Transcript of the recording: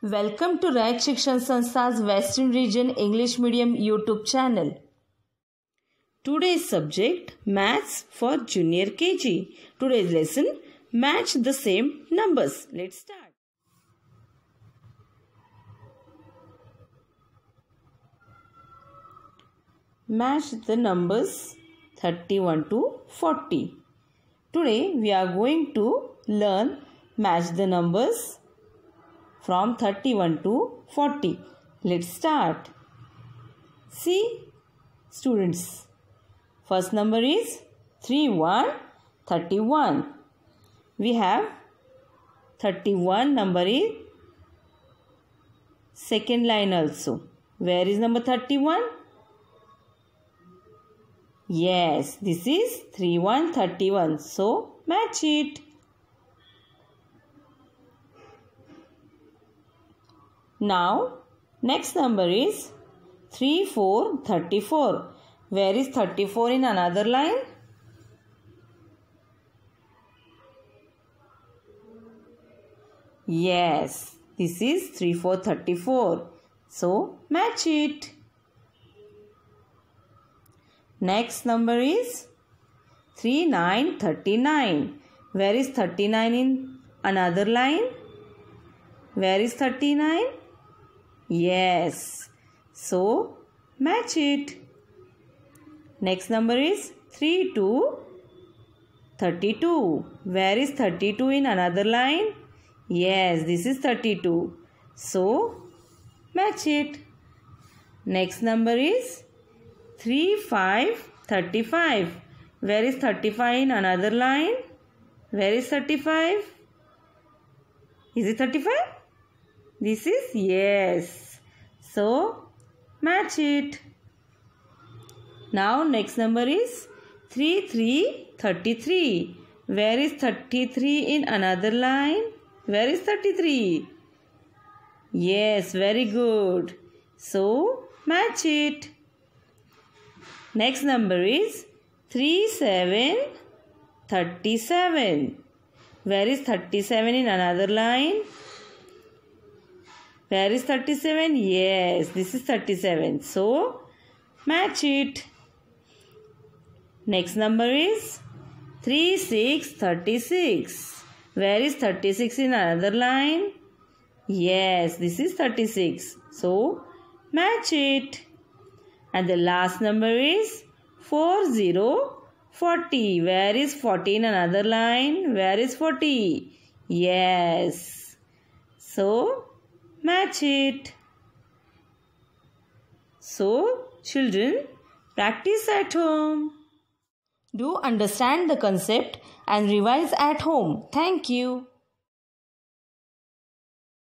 Welcome to Raj Shikshan Sanstha's Western Region English Medium YouTube channel. Today's subject Maths for Junior KG. Today's lesson Match the same numbers. Let's start. Match the numbers 31 to 40. Today we are going to learn match the numbers from 31 to 40. Let's start. See students. First number is 3 1 31. We have 31 number is second line also. Where is number 31? Yes, this is 3131. So match it. Now, next number is 3, 4, 34. Where is 34 in another line? Yes, this is 3, 4, 34. So, match it. Next number is 3, 9, 39. Where is 39 in another line? Where is 39? Yes. So, match it. Next number is 3 to 32. Where is 32 in another line? Yes, this is 32. So, match it. Next number is 3, 5, 35. Where is 35 in another line? Where is 35? Is it 35? This is yes. So, match it. Now, next number is 3, Where is 33 in another line? Where is 33? Yes, very good. So, match it. Next number is 3, Where is 37 in another line? Where is 37? Yes, this is 37. So, match it. Next number is 3636. Where is 36 in another line? Yes, this is 36. So, match it. And the last number is 4040. Where is 40 in another line? Where is 40? Yes. So, match it. So, children, practice at home. Do understand the concept and revise at home. Thank you.